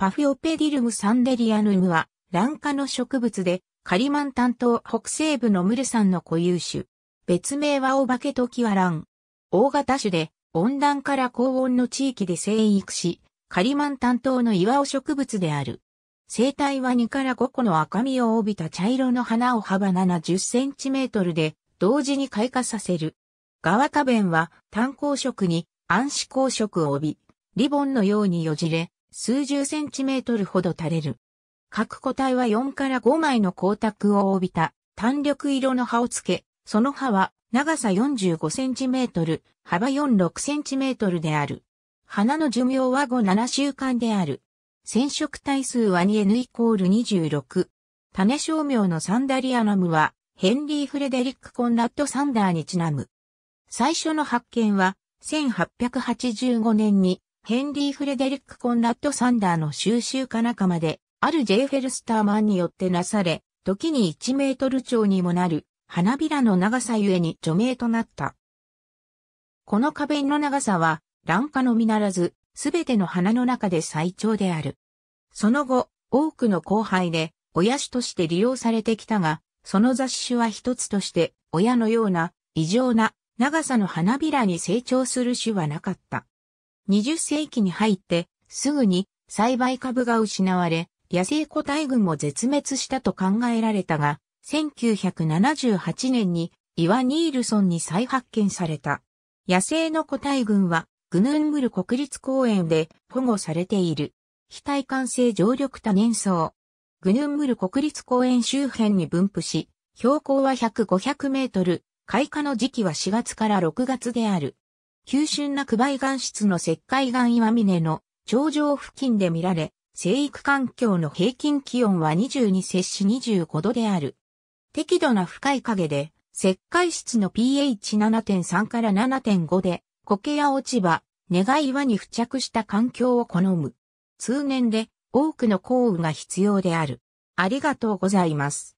パフィオペディルム・サンデリアヌムは、卵化の植物で、カリマンタン島北西部のムルサンの固有種。別名はオバケトキワラン。大型種で、温暖から高温の地域で生育し、カリマンタン島の岩尾植物である。生態は2から5個の赤みを帯びた茶色の花を幅70センチメートルで、同時に開花させる。側花弁は単光色に暗視光色を帯び、リボンのようによじれ、数十センチメートルほど垂れる。各個体は4から5枚の光沢を帯びた単緑色の葉をつけ、その葉は長さ45センチメートル、幅46センチメートルである。花の寿命は5、7週間である。染色体数は 2N イコール26。種商名のサンダリアナムは、ヘンリー・フレデリック・コンラッド・サンダーにちなむ。最初の発見は、1885年にヘンリー・フレデリック・コンラッド・サンダーの収集家仲間で、ある J. フェルスターマンによってなされ、時に1メートル長にもなる花びらの長さゆえに除名となった。この花弁の長さは、卵花のみならず、すべての花の中で最長である。その後、多くの後輩で、親種として利用されてきたが、その雑種は一つとして、親のような、異常な、長さの花びらに成長する種はなかった。20世紀に入ってすぐに栽培株が失われ、野生個体群も絶滅したと考えられたが、1978年にイワ・ニールソンに再発見された。野生の個体群はグヌンムル国立公園で保護されている。非対感性常緑多年草。グヌンムル国立公園周辺に分布し、標高は100、500メートル、開花の時期は4月から6月である。急峻な九倍岩質の石灰岩岩峰の頂上付近で見られ、生育環境の平均気温は22摂氏25度である。適度な深い影で、石灰質の pH7.3 から7.5で、苔や落ち葉、願い岩に付着した環境を好む。通年で多くの降雨が必要である。ありがとうございます。